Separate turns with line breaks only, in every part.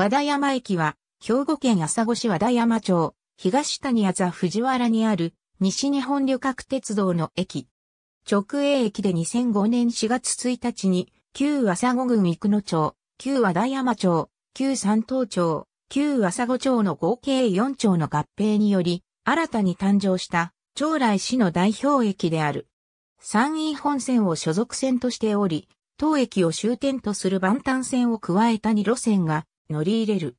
和田山駅は、兵庫県朝来市和田山町、東谷谷藤原にある、西日本旅客鉄道の駅。直営駅で2005年4月1日に、旧朝来郡生野町、旧和田山町、旧三東町、旧朝来町の合計4町の合併により、新たに誕生した、将来市の代表駅である。山陰本線を所属線としており、当駅を終点とする万端線を加えた2路線が乗り入れる。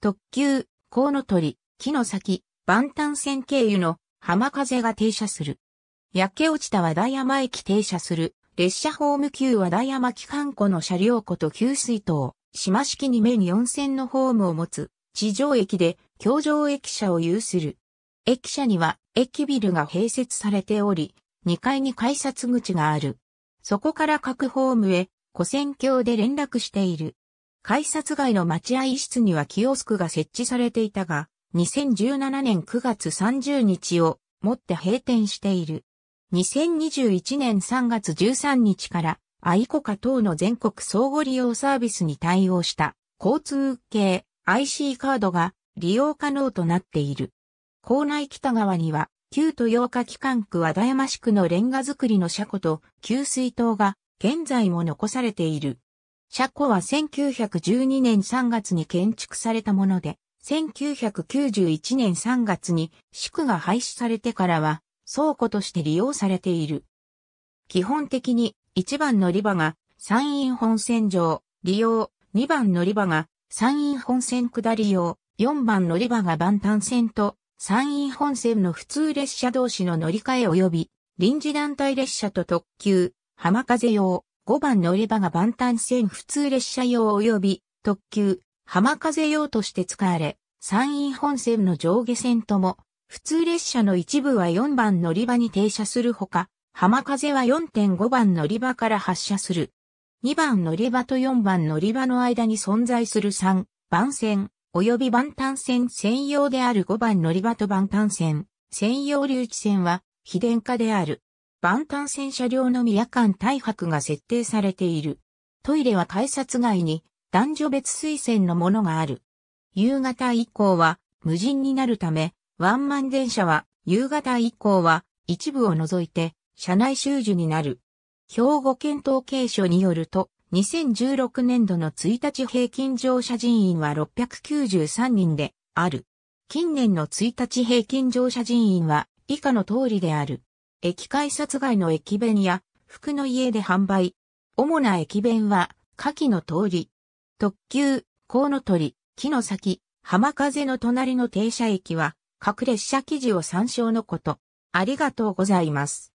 特急、コウノトリ、木の先、万端線経由の浜風が停車する。焼け落ちた和田山駅停車する。列車ホーム級和田山機関庫の車両庫と給水塔、島式に目に4線のホームを持つ、地上駅で、京上駅舎を有する。駅舎には、駅ビルが併設されており、2階に改札口がある。そこから各ホームへ、古線橋で連絡している。改札外の待合室にはキオスクが設置されていたが、2017年9月30日をもって閉店している。2021年3月13日から、アイコカ等の全国相互利用サービスに対応した交通系 IC カードが利用可能となっている。校内北側には、旧豊岡機関区和田山市区のレンガ造りの車庫と給水塔が現在も残されている。車庫は1912年3月に建築されたもので、1991年3月に宿が廃止されてからは倉庫として利用されている。基本的に1番乗り場が山陰本線上利用、2番乗り場が山陰本線下り用、4番乗り場が万端線と山陰本線の普通列車同士の乗り換え及び臨時団体列車と特急、浜風用、5番乗り場が万端線普通列車用及び特急、浜風用として使われ、山陰本線の上下線とも、普通列車の一部は4番乗り場に停車するほか、浜風は4.5番乗り場から発車する。2番乗り場と4番乗り場の間に存在する3番線及び万端線専用である5番乗り場と万端線専用留置線は非電化である。万端線車両のみ夜間対泊が設定されている。トイレは改札外に男女別推薦のものがある。夕方以降は無人になるため、ワンマン電車は夕方以降は一部を除いて車内収受になる。兵庫県統計所によると、2016年度の1日平均乗車人員は693人である。近年の1日平均乗車人員は以下の通りである。駅改札外の駅弁や、服の家で販売。主な駅弁は、下記の通り、特急、コウノトリ、木の先、浜風の隣の停車駅は、各列車記事を参照のこと。ありがとうございます。